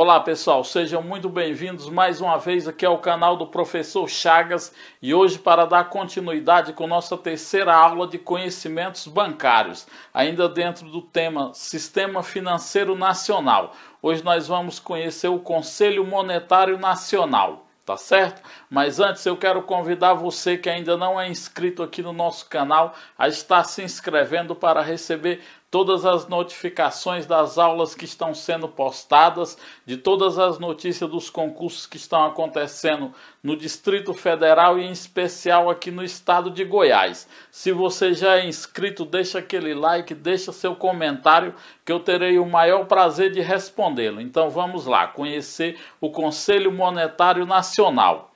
Olá pessoal, sejam muito bem-vindos mais uma vez aqui ao canal do Professor Chagas e hoje para dar continuidade com nossa terceira aula de conhecimentos bancários, ainda dentro do tema Sistema Financeiro Nacional. Hoje nós vamos conhecer o Conselho Monetário Nacional tá certo? Mas antes eu quero convidar você que ainda não é inscrito aqui no nosso canal a estar se inscrevendo para receber todas as notificações das aulas que estão sendo postadas, de todas as notícias dos concursos que estão acontecendo no Distrito Federal e em especial aqui no estado de Goiás. Se você já é inscrito, deixa aquele like, deixa seu comentário que eu terei o maior prazer de respondê-lo. Então vamos lá, conhecer o Conselho Monetário Nacional.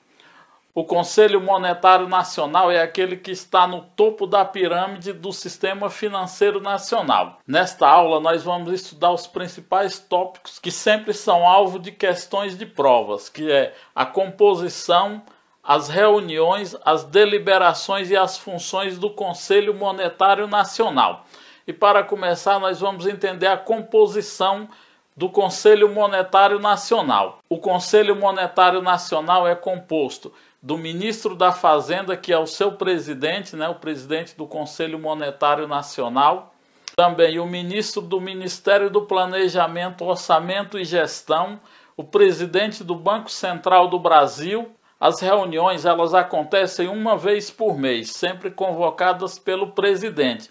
O Conselho Monetário Nacional é aquele que está no topo da pirâmide do sistema financeiro nacional. Nesta aula, nós vamos estudar os principais tópicos que sempre são alvo de questões de provas, que é a composição, as reuniões, as deliberações e as funções do Conselho Monetário Nacional. E para começar, nós vamos entender a composição do Conselho Monetário Nacional. O Conselho Monetário Nacional é composto do ministro da Fazenda, que é o seu presidente, né, o presidente do Conselho Monetário Nacional, também o ministro do Ministério do Planejamento, Orçamento e Gestão, o presidente do Banco Central do Brasil. As reuniões elas acontecem uma vez por mês, sempre convocadas pelo presidente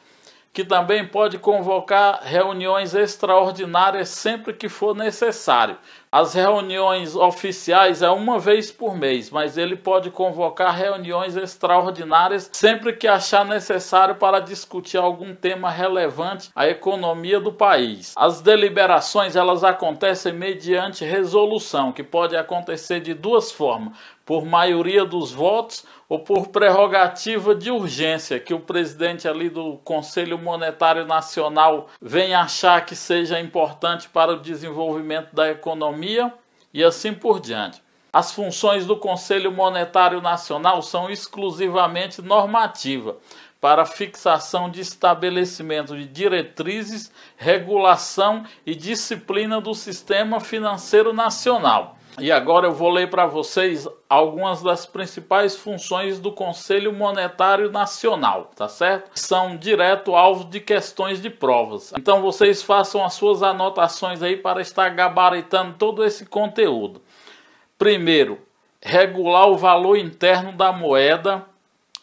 que também pode convocar reuniões extraordinárias sempre que for necessário. As reuniões oficiais é uma vez por mês, mas ele pode convocar reuniões extraordinárias sempre que achar necessário para discutir algum tema relevante à economia do país. As deliberações elas acontecem mediante resolução, que pode acontecer de duas formas por maioria dos votos ou por prerrogativa de urgência, que o presidente ali do Conselho Monetário Nacional vem achar que seja importante para o desenvolvimento da economia e assim por diante. As funções do Conselho Monetário Nacional são exclusivamente normativa, para fixação de estabelecimento de diretrizes, regulação e disciplina do sistema financeiro nacional. E agora eu vou ler para vocês algumas das principais funções do Conselho Monetário Nacional, tá certo? São direto alvo de questões de provas. Então vocês façam as suas anotações aí para estar gabaritando todo esse conteúdo. Primeiro, regular o valor interno da moeda.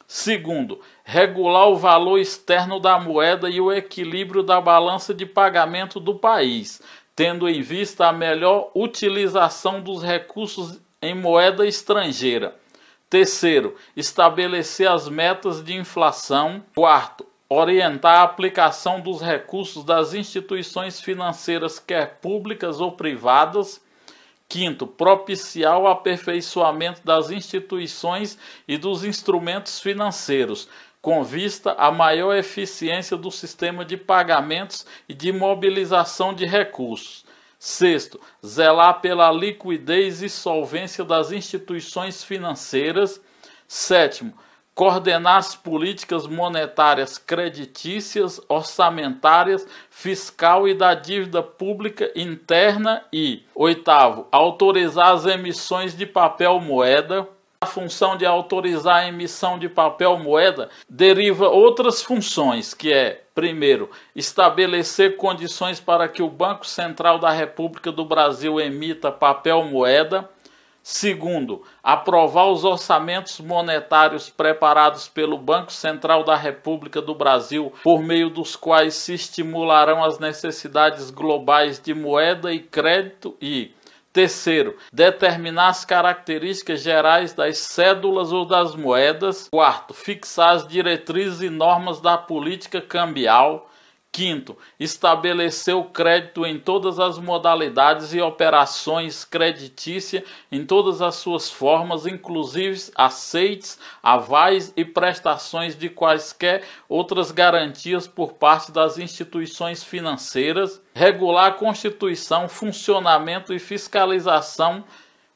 Segundo, regular o valor externo da moeda e o equilíbrio da balança de pagamento do país tendo em vista a melhor utilização dos recursos em moeda estrangeira. Terceiro, estabelecer as metas de inflação. Quarto, orientar a aplicação dos recursos das instituições financeiras, quer públicas ou privadas. Quinto, propiciar o aperfeiçoamento das instituições e dos instrumentos financeiros, com vista à maior eficiência do sistema de pagamentos e de mobilização de recursos. Sexto, zelar pela liquidez e solvência das instituições financeiras. Sétimo, coordenar as políticas monetárias creditícias, orçamentárias, fiscal e da dívida pública interna e, oitavo, autorizar as emissões de papel moeda, a função de autorizar a emissão de papel moeda deriva outras funções, que é, primeiro, estabelecer condições para que o Banco Central da República do Brasil emita papel moeda, Segundo, aprovar os orçamentos monetários preparados pelo Banco Central da República do Brasil, por meio dos quais se estimularão as necessidades globais de moeda e crédito e Terceiro, determinar as características gerais das cédulas ou das moedas. Quarto, fixar as diretrizes e normas da política cambial. Quinto, estabeleceu crédito em todas as modalidades e operações creditícia em todas as suas formas, inclusive aceites, avais e prestações de quaisquer outras garantias por parte das instituições financeiras, regular a constituição, funcionamento e fiscalização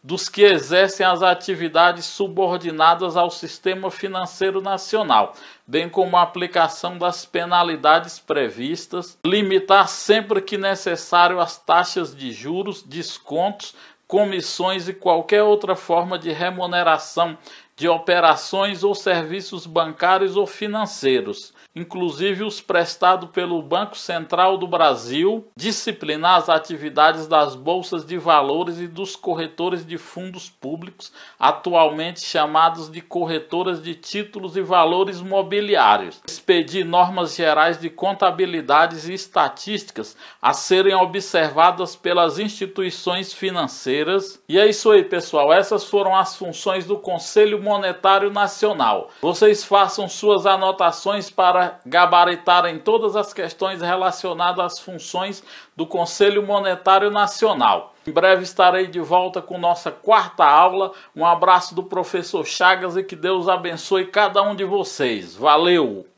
dos que exercem as atividades subordinadas ao sistema financeiro nacional, bem como a aplicação das penalidades previstas, limitar sempre que necessário as taxas de juros, descontos, comissões e qualquer outra forma de remuneração de operações ou serviços bancários ou financeiros, inclusive os prestados pelo Banco Central do Brasil, disciplinar as atividades das bolsas de valores e dos corretores de fundos públicos, atualmente chamados de corretoras de títulos e valores mobiliários, expedir normas gerais de contabilidades e estatísticas a serem observadas pelas instituições financeiras. E é isso aí, pessoal. Essas foram as funções do Conselho Monetário Monetário Nacional. Vocês façam suas anotações para gabaritarem todas as questões relacionadas às funções do Conselho Monetário Nacional. Em breve estarei de volta com nossa quarta aula. Um abraço do professor Chagas e que Deus abençoe cada um de vocês. Valeu!